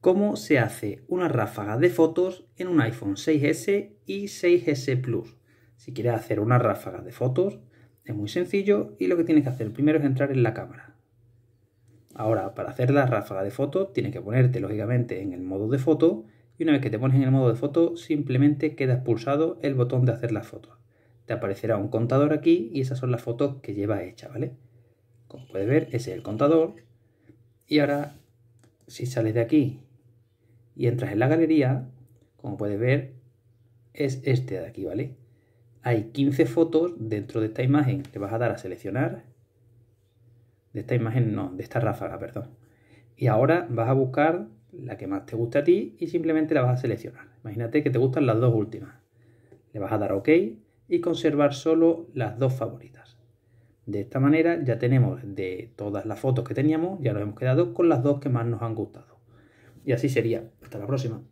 cómo se hace una ráfaga de fotos en un iPhone 6S y 6S Plus. Si quieres hacer una ráfaga de fotos, es muy sencillo y lo que tienes que hacer primero es entrar en la cámara. Ahora, para hacer la ráfaga de fotos, tienes que ponerte lógicamente en el modo de foto y una vez que te pones en el modo de foto, simplemente quedas pulsado el botón de hacer las fotos. Te aparecerá un contador aquí y esas son las fotos que lleva hecha, ¿vale? Como puedes ver, ese es el contador. Y ahora, si sales de aquí y entras en la galería, como puedes ver, es este de aquí, ¿vale? Hay 15 fotos dentro de esta imagen. Te vas a dar a seleccionar. De esta imagen no, de esta ráfaga, perdón. Y ahora vas a buscar la que más te gusta a ti y simplemente la vas a seleccionar. Imagínate que te gustan las dos últimas. Le vas a dar OK y conservar solo las dos favoritas. De esta manera ya tenemos de todas las fotos que teníamos, ya nos hemos quedado con las dos que más nos han gustado. Y así sería. Hasta la próxima.